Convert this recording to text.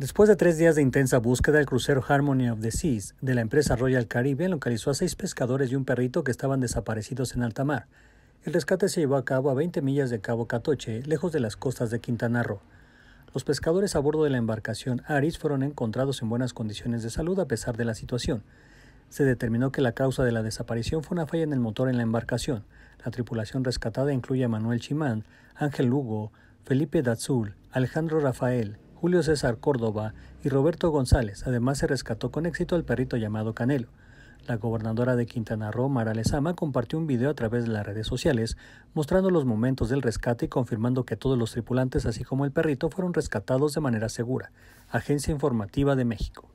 Después de tres días de intensa búsqueda, el crucero Harmony of the Seas de la empresa Royal Caribbean localizó a seis pescadores y un perrito que estaban desaparecidos en alta mar. El rescate se llevó a cabo a 20 millas de Cabo Catoche, lejos de las costas de Quintana Roo. Los pescadores a bordo de la embarcación Aris fueron encontrados en buenas condiciones de salud a pesar de la situación. Se determinó que la causa de la desaparición fue una falla en el motor en la embarcación. La tripulación rescatada incluye a Manuel Chimán, Ángel Lugo, Felipe Dazul, Alejandro Rafael, Julio César Córdoba y Roberto González. Además, se rescató con éxito al perrito llamado Canelo. La gobernadora de Quintana Roo, Mara Lezama, compartió un video a través de las redes sociales mostrando los momentos del rescate y confirmando que todos los tripulantes, así como el perrito, fueron rescatados de manera segura. Agencia Informativa de México.